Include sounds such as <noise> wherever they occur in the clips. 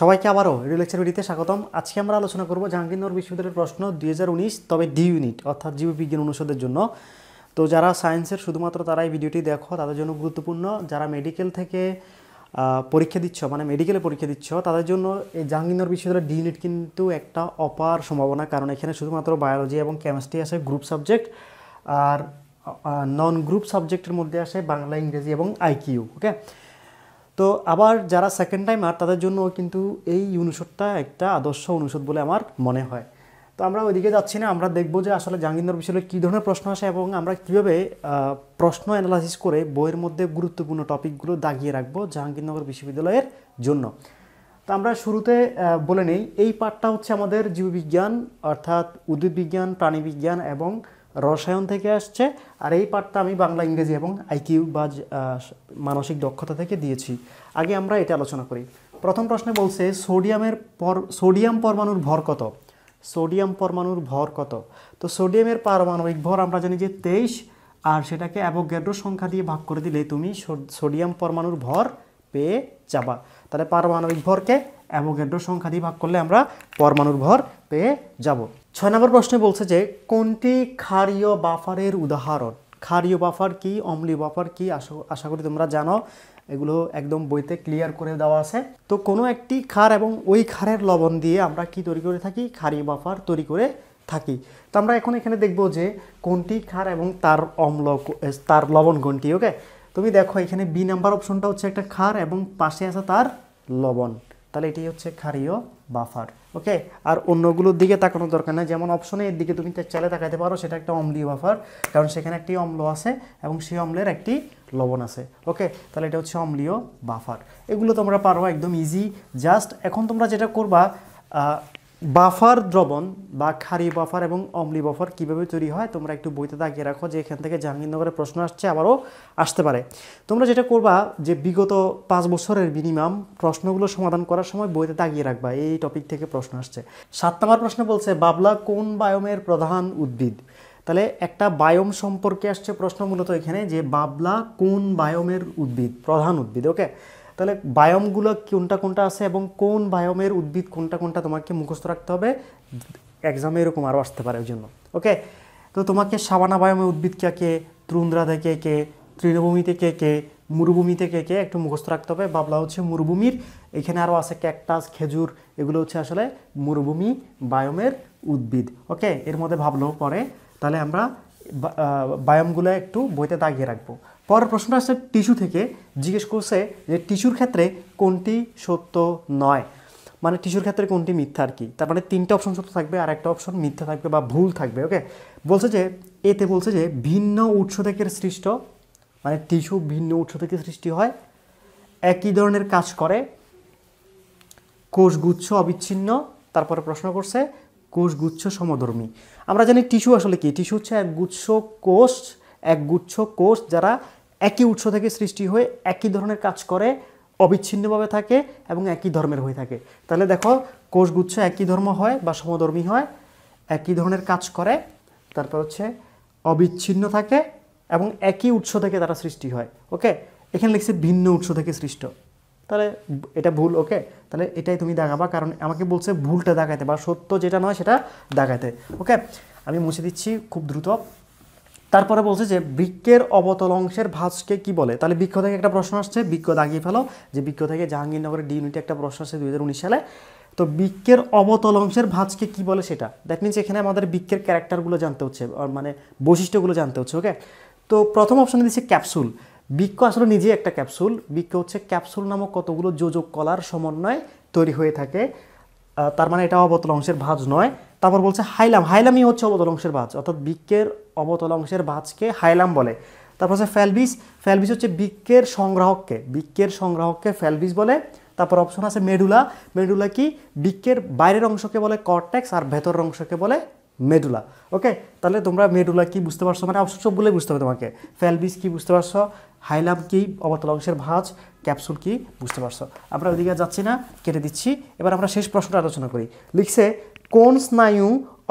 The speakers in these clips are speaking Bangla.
সবাইকে আবারও রেডিও লেকচার ভিডিওতে স্বাগতম আজকে আমরা আলোচনা করব জাহাঙ্গীরনগর বিশ্ববিদ্যালয়ের প্রশ্ন দুই তবে ডি ইউনিট অর্থাৎ জীববিজ্ঞান অনুষদের জন্য তো যারা সায়েন্সের শুধুমাত্র তারা এই ভিডিওটি দেখো তাদের জন্য গুরুত্বপূর্ণ যারা মেডিকেল থেকে পরীক্ষা দিচ্ছ মানে মেডিকেলে পরীক্ষা দিচ্ছ তাদের জন্য এই জাহাঙ্গীরনগর বিশ্ববিদ্যালয়ের ডি ইউনিট কিন্তু একটা অপার সম্ভাবনা কারণ এখানে শুধুমাত্র বায়োলজি এবং কেমিস্ট্রি আছে গ্রুপ সাবজেক্ট আর নন গ্রুপ সাবজেক্টের মধ্যে আসে বাংলা ইংরেজি এবং আইকিউ ওকে তো আবার যারা সেকেন্ড টাইম আর তাদের জন্য কিন্তু এই অনুষদটা একটা আদর্শ অনুষদ বলে আমার মনে হয় তো আমরা ওইদিকে যাচ্ছি না আমরা দেখবো যে আসলে জাহাঙ্গীর বিষয়ে কী ধরনের প্রশ্ন আসে এবং আমরা কীভাবে প্রশ্ন অ্যানালাইসিস করে বইয়ের মধ্যে গুরুত্বপূর্ণ টপিকগুলো দাগিয়ে রাখবো জাহাঙ্গীরনগর বিশ্ববিদ্যালয়ের জন্য তো আমরা শুরুতে বলে নেই এই পাঠটা হচ্ছে আমাদের জীববিজ্ঞান অর্থাৎ উদ্ভিদবিজ্ঞান প্রাণীবিজ্ঞান এবং রসায়ন থেকে আসছে আর এই পাঠটা আমি বাংলা ইংরেজি এবং আইকিউ বা মানসিক দক্ষতা থেকে দিয়েছি আগে আমরা এটা আলোচনা করি প্রথম প্রশ্নে বলছে সোডিয়ামের পর সোডিয়াম পরমাণুর ভর কত সোডিয়াম পরমাণুর ভর কত তো সোডিয়ামের পারমাণবিক ভর আমরা জানি যে তেইশ আর সেটাকে অ্যাভোগ্যাড্রো সংখ্যা দিয়ে ভাগ করে দিলে তুমি সোডিয়াম পরমাণুর ভর পেয়ে যাবা তাহলে পারমাণবিক ভরকে অ্যাভোগ্যাড্রো সংখ্যা দিয়ে ভাগ করলে আমরা পরমাণুর ভর পেয়ে যাব ছয় নম্বর প্রশ্নে বলছে যে কোনটি ক্ষারীয় বাফারের উদাহরণ ক্ষারীয় বাফার কি অম্লি বাফার কি আশা করি তোমরা জানো এগুলো একদম বইতে ক্লিয়ার করে দেওয়া আছে তো কোনো একটি খার এবং ওই খারের লবণ দিয়ে আমরা কি তৈরি করে থাকি ক্ষারীয় বাফার তৈরি করে থাকি তো আমরা এখন এখানে দেখব যে কোনটি খার এবং তার অম্ল তার লবণ কোনটি ওকে তুমি দেখো এখানে বি নাম্বার অপশনটা হচ্ছে একটা খার এবং পাশে আছে তার লবণ তাহলে এটি হচ্ছে ক্ষারীয় বাফার ওকে আর অন্যগুলোর দিকে তাকানোর দরকার নেই যেমন অপশনে এর দিকে তুমি চালে তাকাইতে পারো সেটা একটা অম্লীয় বাফার কারণ সেখানে একটি অম্ল আছে এবং সেই অম্লের একটি লবণ আছে ওকে তাহলে এটা হচ্ছে অম্লীয় বাফার এগুলো তোমরা পারো একদম ইজি জাস্ট এখন তোমরা যেটা করবা বাফার দ্রবণ বা খারি বাফার এবং অমলি বাফার কিভাবে তৈরি হয় তোমরা একটু বইতে তাকিয়ে রাখো যে এখান থেকে জাহাঙ্গীরনগরের প্রশ্ন আসছে আবারও আসতে পারে তোমরা যেটা করবা যে বিগত পাঁচ বছরের মিনিমাম প্রশ্নগুলো সমাধান করার সময় বইতে তাকিয়ে রাখবা এই টপিক থেকে প্রশ্ন আসছে সাত নম্বর প্রশ্ন বলছে বাবলা কোন বায়োমের প্রধান উদ্ভিদ তাহলে একটা বায়োম সম্পর্কে আসছে প্রশ্ন মূলত এখানে যে বাবলা কোন বায়োমের উদ্ভিদ প্রধান উদ্ভিদ ওকে তাহলে বায়োমগুলো কোনটা কোনটা আছে এবং কোন বায়োমের উদ্ভিদ কোনটা কোনটা তোমাকে মুখস্থ রাখতে হবে এক্সামে এরকম আরও আসতে পারে ওই জন্য ওকে তো তোমাকে সাবানা বায়োমের উদ্ভিদ কে কে তরুন্দ্রা থেকে কে তৃণভূমিতে কে কে মরুভূমিতে কে কে একটু মুখস্থ রাখতে হবে বাবলা হচ্ছে মরুভূমির এখানে আরও আছে ক্যাকটাস খেজুর এগুলো হচ্ছে আসলে মরুভূমি বায়োমের উদ্ভিদ ওকে এর মধ্যে ভাবলেও পরে তাহলে আমরা বায়োমগুলো একটু বইতে দাগিয়ে রাখবো পরের প্রশ্ন আসছে টিস্যু থেকে জিজ্ঞেস করছে যে টিস্যুর ক্ষেত্রে কোনটি সত্য নয় মানে টিস্যুর ক্ষেত্রে কোনটি মিথ্যা আর কি তার মানে তিনটা অপশন সত্য থাকবে আর একটা অপশন মিথ্যা থাকবে বা ভুল থাকবে ওকে বলছে যে এতে বলছে যে ভিন্ন উৎস থেকে সৃষ্ট মানে টিস্যু ভিন্ন উৎস থেকে সৃষ্টি হয় একই ধরনের কাজ করে কোষগুচ্ছ অবিচ্ছিন্ন তারপরে প্রশ্ন করছে কোষগুচ্ছ সমধর্মী আমরা জানি টিস্যু আসলে কি টিস্যু হচ্ছে এক গুচ্ছ কোষ এক গুচ্ছ কোষ যারা একই উৎস থেকে সৃষ্টি হয়ে একই ধরনের কাজ করে অবিচ্ছিন্নভাবে থাকে এবং একই ধর্মের হয়ে থাকে তাহলে দেখো কোষগুচ্ছ একই ধর্ম হয় বা সমধর্মী হয় একই ধরনের কাজ করে তারপর হচ্ছে অবিচ্ছিন্ন থাকে এবং একই উৎস থেকে তারা সৃষ্টি হয় ওকে এখানে লিখছে ভিন্ন উৎস থেকে সৃষ্ট তাহলে এটা ভুল ওকে তাহলে এটাই তুমি দাগাবা কারণ আমাকে বলছে ভুলটা দাগাইতে বা সত্য যেটা নয় সেটা দাগাইতে ওকে আমি মুছে দিচ্ছি খুব দ্রুত তারপরে বলছে যে বৃক্ষের অবতল অংশের ভাঁজকে কি বলে তাহলে বৃক্ষ থেকে একটা প্রশ্ন আসছে বৃক্ষ দাগিয়ে ফেলো যে বৃক্ষ থেকে জাহাঙ্গীরনগরের ডি ইউনিটে একটা প্রশ্ন আসছে দুই সালে তো বৃক্ষের অবতল অংশের ভাঁজকে কি বলে সেটা দ্যাট মিনস এখানে আমাদের বৃক্ষের ক্যারেক্টারগুলো জানতে হচ্ছে মানে বৈশিষ্ট্যগুলো জানতে হচ্ছে ওকে তো প্রথম অপশানে দিচ্ছে ক্যাপসুল বৃক্ষ আসলে নিজেই একটা ক্যাপসুল বৃক্ষ হচ্ছে ক্যাপসুল নামক কতগুলো যোজক কলার সমন্বয়ে তৈরি হয়ে থাকে তার মানে এটা অবতল অংশের ভাঁজ নয় তারপর বলছে হাইলাম হাইলামই হচ্ছে অবতল অংশের বাজ অর্থাৎ বৃক্ষের অবতল অংশের বাজকে হাইলাম বলে তারপর আছে ফ্যালবিস ফ্যালবিস হচ্ছে বৃক্কের সংগ্রাহককে বৃক্কের সংগ্রাহককে ফ্যালবিস বলে তারপর অপশন আছে মেডুলা মেডুলা কি বৃক্কের বাইরের অংশকে বলে কর্টেক্স আর ভেতরের অংশকে বলে মেডুলা ওকে তাহলে তোমরা মেডুলা কি বুঝতে পারছো মানে অবশ্য সবগুলোই বুঝতে হবে তোমাকে ফ্যালবিস কি বুঝতে পারছো হাইলাম কি অবতল অংশের ভাঁজ ক্যাপসুল কি বুঝতে পারছো আমরা ওইদিকে যাচ্ছি না কেটে দিচ্ছি এবার আমরা শেষ প্রশ্নটা আলোচনা করি লিখছে কোন স্নায়ু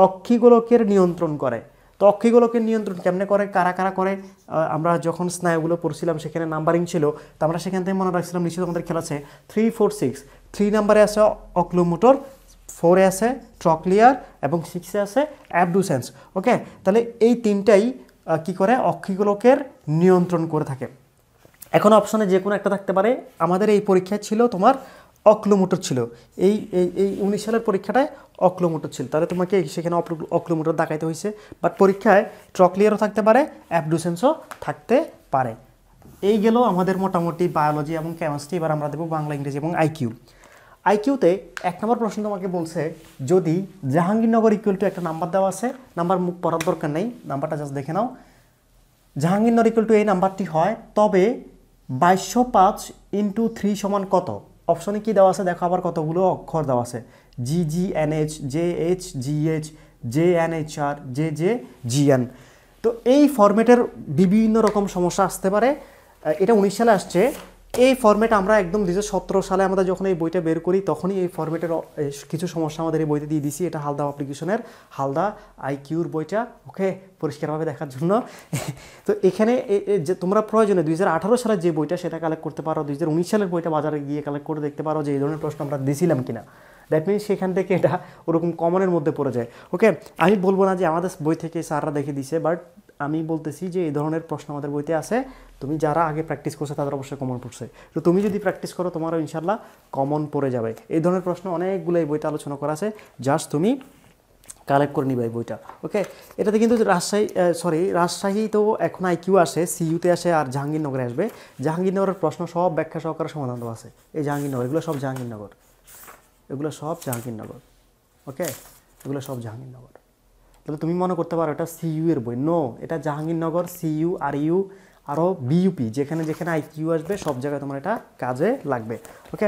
অক্ষিগোলকের নিয়ন্ত্রণ করে তো অক্ষিগোলকের নিয়ন্ত্রণ কেমনে করে কারা কারা করে আমরা যখন স্নায়ুগুলো পড়ছিলাম সেখানে নাম্বারিং ছিল তো আমরা সেখান থেকে মনে রাখছিলাম নিশ্চিত আমাদের খেলা আছে থ্রি ফোর সিক্স থ্রি নাম্বারে আছে অক্লোমোটর ফোরে আছে ট্রকলিয়ার এবং সিক্সে আছে অ্যাবডুসেন্স ওকে তাহলে এই তিনটাই কি করে অক্ষিগোলকের নিয়ন্ত্রণ করে থাকে এখন অপশানে যে কোনো একটা থাকতে পারে আমাদের এই পরীক্ষায় ছিল তোমার অক্লোমোটর ছিল এই এই উনিশ সালের পরীক্ষাটায় অক্লোমোটর ছিল তাহলে তোমাকে সেখানে অক্লোমোটর দেখাইতে হয়েছে বাট পরীক্ষায় ট্রক্লিয়ারও থাকতে পারে অ্যাবডুসেন্সও থাকতে পারে এই গেল আমাদের মোটামুটি বায়োলজি এবং কেমিস্ট্রি এবার আমরা দেবো বাংলা ইংরেজি এবং আইকিউ আইকিউতে এক নম্বর প্রশ্ন তোমাকে বলছে যদি জাহাঙ্গীরনগর ইকুয়াল টু একটা নাম্বার দেওয়া আছে নাম্বার মুখ পড়ার দরকার নেই নাম্বারটা জাস্ট দেখে নাও জাহাঙ্গীরনগর ইকুয়াল টু এই নাম্বারটি হয় তবে বাইশশো পাঁচ ইন্টু থ্রি সমান কত অপশনে কি দেওয়া আছে দেখো আবার কতগুলো অক্ষর দেওয়া আছে G G N H J H G H J N H R J J G N তো এই ফরম্যাটের বিভিন্ন রকম সমস্যা আসতে পারে এটা উনিশ সালে আসছে এই ফর্মেট আমরা একদম দু সালে আমরা যখন এই বইটা বের করি তখনই এই ফর্মেটের কিছু সমস্যা আমাদের এই বইতে দিয়ে দিছি এটা হালদা অ্যাপ্লিকেশনের হালদা আইকিউর বইটা ওকে পরিষ্কারভাবে দেখার জন্য তো এখানে যে তোমরা প্রয়োজনে দুই সালের যে বইটা সেটা কালেক্ট করতে পারো দুই সালের বইটা বাজারে গিয়ে কালেক্ট করে দেখতে পারো যে এই ধরনের প্রশ্ন আমরা দিয়েছিলাম কিনা দ্যাট মিনস সেখান থেকে এটা ওরকম কমনের মধ্যে পড়ে যায় ওকে আমি বলবো না যে আমাদের বই থেকে স্যাররা দেখে দিছে বাট আমি বলতেছি যে এই ধরনের প্রশ্ন আমাদের বইতে আছে তুমি যারা আগে প্র্যাকটিস করছে তাদের অবশ্যই কমন পড়ছে তো তুমি যদি প্র্যাকটিস করো তোমারও ইনশাল্লাহ কমন পড়ে যাবে এই ধরনের প্রশ্ন অনেকগুলো এই বইতে আলোচনা করা আছে জাস্ট তুমি কালেক্ট করে নিবে এই বইটা ওকে এটাতে কিন্তু রাজশাহী সরি রাজশাহী তো এখন আইকিউ আসে সিইউতে আসে আর জাহাঙ্গীরনগরে আসবে জাহাঙ্গীরনগরের প্রশ্ন সব ব্যাখ্যা সহকারে সমাধান তো আছে এই জাহাঙ্গীরনগর এগুলো সব জাহাঙ্গীরনগর এগুলো সব জাহাঙ্গীরনগর ওকে এগুলো সব জাহাঙ্গীরনগর তাহলে তুমি মনে করতে পারো এটা সিইউ এর বই নো এটা জাহাঙ্গীরনগর সিইউ আর ইউ আরও বিইউপি যেখানে যেখানে আইকিউ আসবে সব জায়গায় তোমার এটা কাজে লাগবে ওকে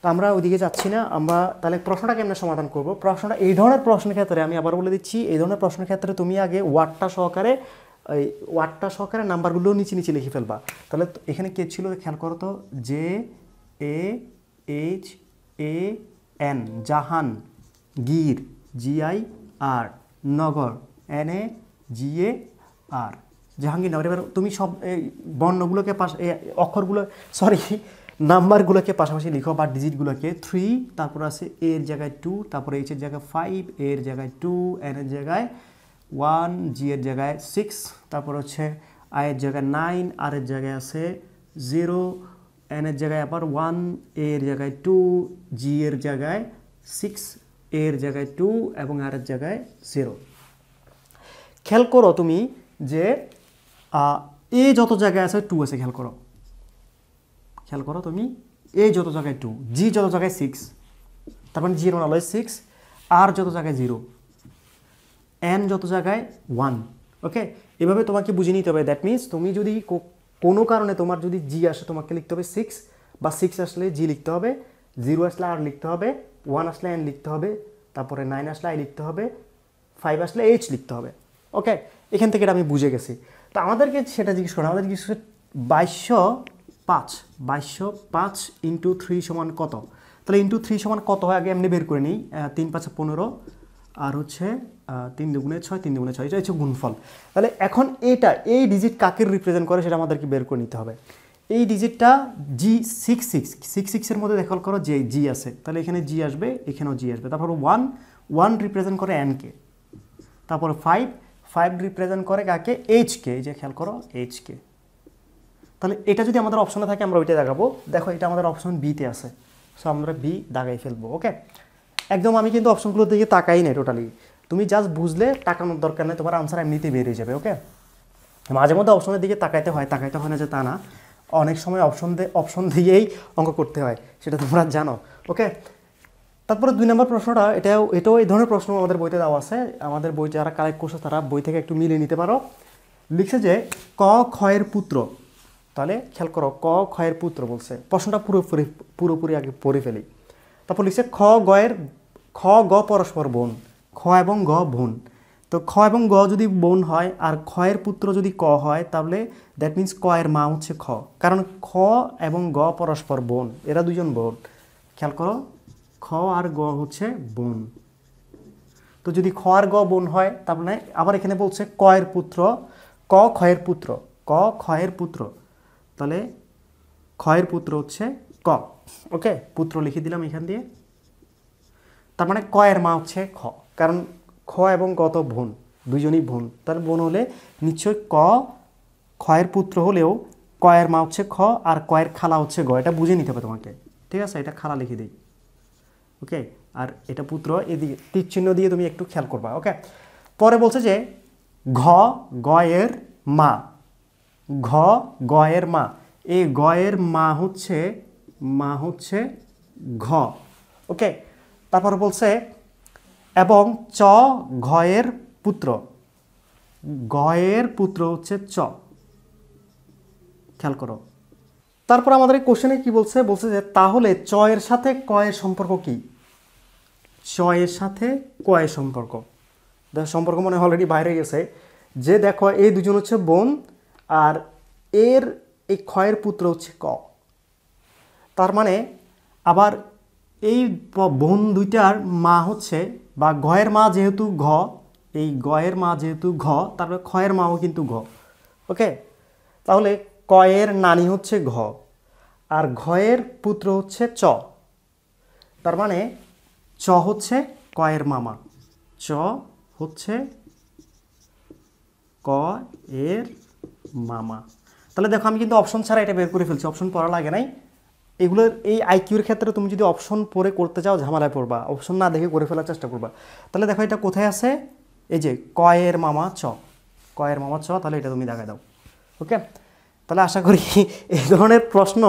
তো আমরা ওইদিকে যাচ্ছি না আমরা তাহলে প্রশ্নটা কেমন সমাধান করব প্রশ্নটা এই ধরনের প্রশ্নের ক্ষেত্রে আমি আবার বলে দিচ্ছি এই ধরনের প্রশ্নের ক্ষেত্রে তুমি আগে ওয়ার্ডটা সহকারে এই ওয়ার্ডটা সহকারে নাম্বারগুলো নিচে নিচে লিখে ফেলবা তাহলে এখানে কে ছিল খেয়াল করো তো J A H A N Jahangir G I R nagar N A G A R Jahangirnagar এবার তুমি সব এই বর্ণগুলোকে পাশ অক্ষরগুলো সরি নাম্বারগুলোকে পাশাপাশি লিখো বা ডিজিটগুলোকে থ্রি তারপর আছে এর জায়গায় টু তারপরে এইচের জায়গায় ফাইভ এর জায়গায় টু এন এর জায়গায় ওয়ান জি এর জায়গায় সিক্স তারপর হচ্ছে এর জায়গায় নাইন আর এর জায়গায় আছে জিরো এন এর জায়গায় আবার ওয়ান এর জায়গায় টু জি এর জায়গায় সিক্স এর জায়গায় টু এবং আর এর জায়গায় জিরো খেয়াল করো তুমি যে এ যত জায়গায় আছে টু আছে খেয়াল করো খেয়াল করো তুমি এ যত জায়গায় টু জি যত জায়গায় সিক্স তার মানে জি এর সিক্স আর যত জায়গায় জিরো এন যত জায়গায় ওয়ান ওকে এভাবে তোমাকে বুঝে নিতে হবে দ্যাট মিনস তুমি যদি কোনো কারণে তোমার যদি জি আসে তোমাকে লিখতে হবে সিক্স বা সিক্স আসলে জি লিখতে হবে জিরো আসলে আর লিখতে হবে ওয়ান আসলে এন লিখতে হবে তারপরে নাইন আসলে আই লিখতে হবে ফাইভ আসলে এইচ লিখতে হবে ওকে এখান থেকে এটা আমি বুঝে গেছি তো আমাদেরকে সেটা জিজ্ঞেস করে আমাদের করে বাইশশো পাঁচ বাইশশো পাঁচ ইন্টু থ্রি সমান কত তাহলে ইন্টু থ্রি সমান কত হয় আগে এমনি বের করে নিই তিন পাঁচ পনেরো আর হচ্ছে তিন দুগুণে ছয় তিন দুগুণে ছয় এটা হচ্ছে গুণফল তাহলে এখন এটা এই ডিজিট কাকের রিপ্রেজেন্ট করে সেটা আমাদেরকে বের করে নিতে হবে এই ডিজিটটা জি সিক্স সিক্স সিক্স সিক্সের মধ্যে দেখাল করো যে জি আছে তাহলে এখানে জি আসবে এখানেও জি আসবে তারপর ওয়ান ওয়ান রিপ্রেজেন্ট করে এনকে তারপর ফাইভ ফাইভ রিপ্রেজেন্ট করে কাকে এইচকে এই যে খেয়াল করো এইচকে তাহলে এটা যদি আমাদের অপশনে থাকে আমরা ওইটা দেখাবো দেখো এটা আমাদের অপশন বিতে আছে সো আমরা বি দাগাই ফেলবো ওকে একদম আমি কিন্তু অপশনগুলোর দিকে তাকাই নাই টোটালি তুমি জাস্ট বুঝলে টাকানোর দরকার নেই তোমার আনসার এমনিতেই বেরিয়ে যাবে ওকে মাঝে মধ্যে অপশনের দিকে তাকাইতে হয় তাকাইতে হয় না যে তা না অনেক সময় অপশন অপশন দিয়েই অঙ্ক করতে হয় সেটা তোমরা জানো ওকে তারপরে দুই নম্বর প্রশ্নটা এটাও এটাও এই ধরনের প্রশ্ন আমাদের বইতে দেওয়া আছে আমাদের বই যারা কালেক্ট করছে তারা বই থেকে একটু মিলিয়ে নিতে পারো লিখছে যে ক ক্ষয়ের পুত্র তাহলে খেয়াল করো ক ক্ষয়ের পুত্র বলছে প্রশ্নটা পুরোপুরি পুরোপুরি আগে পড়ে ফেলি তারপর লিখছে খ গয়ের খ গ পরস্পর বোন খ এবং গ বোন তো খ এবং গ যদি বোন হয় আর খয়ের পুত্র যদি ক হয় তাহলে দ্যাট মিন্স কয়ের মা হচ্ছে খ কারণ খ এবং গ পরস্পর বোন এরা দুজন বোন খেয়াল করো খ আর গ হচ্ছে বোন তো যদি খ আর গ বোন হয় তাহলে মানে আবার এখানে বলছে কয়ের পুত্র ক খয়ের পুত্র ক এর পুত্র তাহলে ক্ষয়ের পুত্র হচ্ছে ক ওকে পুত্র লিখে দিলাম এখান দিয়ে তার মানে কয়ের মা হচ্ছে খ কারণ খ এবং কত বোন দুজনই বোন তার বোন হলে নিশ্চয়ই ক খয়ের পুত্র হলেও কয়ের মা হচ্ছে খ আর কয়ের খালা হচ্ছে গ এটা বুঝে নিতে হবে তোমাকে ঠিক আছে এটা খালা লিখে দিই ওকে আর এটা পুত্র এদিকে তীর দিয়ে তুমি একটু খেয়াল করবা ওকে পরে বলছে যে ঘ গয়ের মা ঘ গয়ের মা এই গয়ের মা হচ্ছে মা হচ্ছে ঘ ওকে তারপর বলছে এবং চ ঘয়ের পুত্র ঘয়ের পুত্র হচ্ছে চ খেয়াল করো তারপর আমাদের এই কোশ্চেনে কি বলছে বলছে যে তাহলে চ এর সাথে কয়ের সম্পর্ক কি চ এর সাথে কয়ের সম্পর্ক দেখো সম্পর্ক মানে অলরেডি বাইরে গেছে যে দেখো এই দুজন হচ্ছে বোন আর এর এই ক্ষয়ের পুত্র হচ্ছে ক তার মানে আবার এই বোন দুইটার মা হচ্ছে বা ঘয়ের মা যেহেতু ঘ এই গয়ের মা যেহেতু ঘ তারপরে ক্ষয়ের মাও কিন্তু ঘ ওকে তাহলে কয়ের নানি হচ্ছে ঘ আর ঘয়ের পুত্র হচ্ছে চ তার মানে চ হচ্ছে কয়ের মামা চ হচ্ছে ক এর মামা তাহলে দেখো আমি কিন্তু অপশন ছাড়া এটা বের করে ফেলছি অপশন পড়া লাগে নাই এগুলোর এই আইকিউর ক্ষেত্রে তুমি যদি অপশন পরে করতে চাও ঝামেলায় পড়বা অপশন না দেখে করে ফেলার চেষ্টা করবা তাহলে দেখো এটা কোথায় আছে এই যে কয়ের মামা চ কয়ের মামা চ তাহলে এটা তুমি দেখা দাও ওকে তাহলে আশা করি <laughs> এই ধরনের প্রশ্ন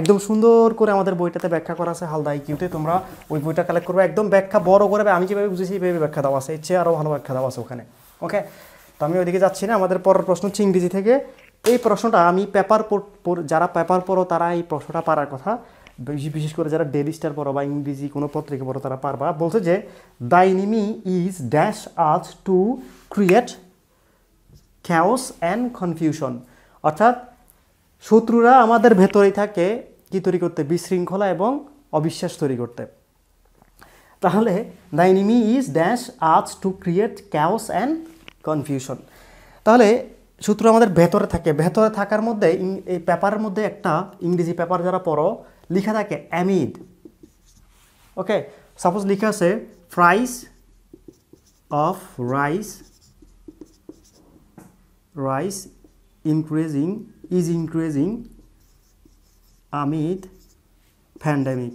একদম সুন্দর করে আমাদের বইটাতে ব্যাখ্যা করা আছে হালদা আইকিউতে তোমরা ওই বইটা কালেক্ট করবে একদম ব্যাখ্যা বড় করে আমি যেভাবে বুঝেছি এইভাবে ব্যাখ্যা দেওয়া আছে এর চেয়ে আরও ভালো ব্যাখ্যা দেওয়া আছে ওখানে ওকে তো আমি ওইদিকে যাচ্ছি না আমাদের পরের প্রশ্ন হচ্ছে ইংরেজি থেকে এই প্রশ্নটা আমি পেপার যারা পেপার পড়ো তারা এই প্রশ্নটা পারার কথা বিশেষ করে যারা ডেলি স্টার পড়ো বা ইংরেজি কোনো পত্রিকা পড়ো তারা পারবা বলছে যে the enemy is dash as to create chaos and confusion অর্থাৎ শত্রুরা আমাদের ভেতরেই থাকে কি তৈরি করতে বিশৃঙ্খলা এবং অবিশ্বাস তৈরি করতে তাহলে the enemy is dash as to create chaos and confusion তাহলে সূত্র আমাদের ভেতরে থাকে ভেতরে থাকার মধ্যে এই পেপারের মধ্যে একটা ইংরেজি পেপার যারা পড়ো লিখা থাকে অ্যামিড ওকে সাপোজ লিখা আছে price of rice rice increasing is increasing amid pandemic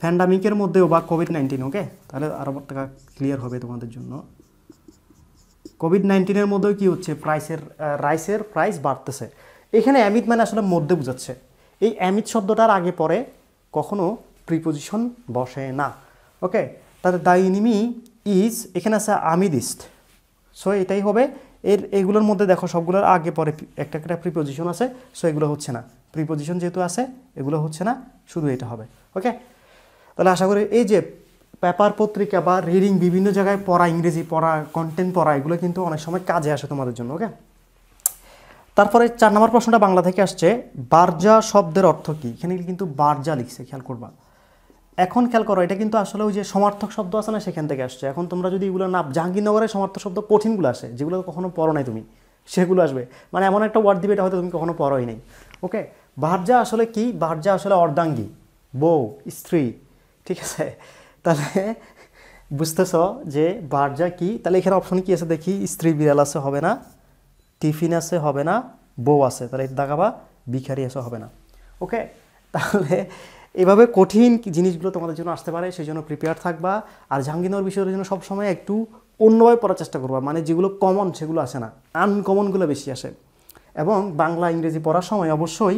প্যান্ডামিকের মধ্যেও বা কোভিড নাইন্টিন ওকে তাহলে আরও ক্লিয়ার হবে তোমাদের জন্য কোভিড নাইন্টিনের মধ্যেও কী হচ্ছে প্রাইসের রাইসের প্রাইস বাড়তেছে এখানে অ্যামিট মানে আসলে মধ্যে বোঝাচ্ছে এই অ্যামিট শব্দটার আগে পরে কখনো প্রিপোজিশন বসে না ওকে তাহলে দ্য ইনিমি ইজ এখানে আছে আমিদিস্ট সো এটাই হবে এর এগুলোর মধ্যে দেখো সবগুলোর আগে পরে একটা একটা প্রিপোজিশন আছে সো এগুলো হচ্ছে না প্রিপোজিশন যেহেতু আছে এগুলো হচ্ছে না শুধু এটা হবে ওকে তাহলে আশা করি এই যে পেপার পত্রিকা বা রিডিং বিভিন্ন জায়গায় পড়া ইংরেজি পড়া কন্টেন্ট পড়া এগুলো কিন্তু অনেক সময় কাজে আসে তোমাদের জন্য ওকে তারপরে চার নম্বর প্রশ্নটা বাংলা থেকে আসছে বার্জা শব্দের অর্থ কী এখানে কিন্তু বার্জা লিখছে খেয়াল করবা এখন খেয়াল করো এটা কিন্তু আসলে ওই যে সমার্থক শব্দ আছে না সেখান থেকে আসছে এখন তোমরা যদি এগুলো না জাহাঙ্গীরনগরের সমার্থক শব্দ কঠিনগুলো আসে যেগুলো কখনো পড়ো নাই তুমি সেগুলো আসবে মানে এমন একটা ওয়ার্ড দিবে এটা হয়তো তুমি কখনো পড়োই নাই ওকে বার্জা আসলে কি বার্জা আসলে অর্ধাঙ্গী বউ স্ত্রী ঠিক আছে তাহলে বুঝতেছ যে বার্জা কি তাহলে এখানে অপশন কি আছে দেখি স্ত্রী বিড়াল আছে হবে না টিফিন আছে হবে না বউ আছে তাহলে দাগাবা ভিখারি আছে হবে না ওকে তাহলে এভাবে কঠিন জিনিসগুলো তোমাদের জন্য আসতে পারে সেই জন্য প্রিপেয়ার থাকবা আর জাহাঙ্গীর বিষয়ের জন্য সবসময় একটু অন্যভাবে পড়ার চেষ্টা করবা মানে যেগুলো কমন সেগুলো আসে না আনকমনগুলো বেশি আসে এবং বাংলা ইংরেজি পড়ার সময় অবশ্যই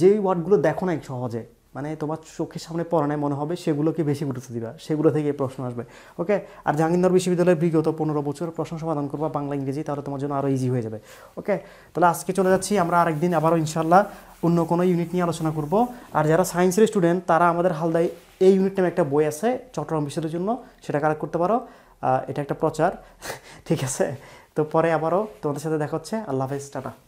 যেই ওয়ার্ডগুলো দেখো না এক সহজে মানে তোমার চোখের সামনে পড়ানায় মনে হবে সেগুলোকে বেশি গুরুত্ব দিবা সেগুলো থেকে প্রশ্ন আসবে ওকে আর জাহাঙ্গীরনগর বিশ্ববিদ্যালয়ের বিগত পনেরো বছর প্রশ্ন সমাধান করবা বাংলা ইংরেজি তাহলে তোমার জন্য আরও ইজি হয়ে যাবে ওকে তাহলে আজকে চলে যাচ্ছি আমরা আরেকদিন আবারও ইনশাল্লাহ অন্য কোনো ইউনিট নিয়ে আলোচনা করব আর যারা সায়েন্সের স্টুডেন্ট তারা আমাদের হালদায় এই ইউনিট নামে একটা বই আছে চট্টগ্রাম বিশ্বের জন্য সেটা কালেক্ট করতে পারো এটা একটা প্রচার <laughs> ঠিক আছে তো পরে আবারও তোমাদের সাথে দেখা হচ্ছে আল্লাহ হাফেজ টাটা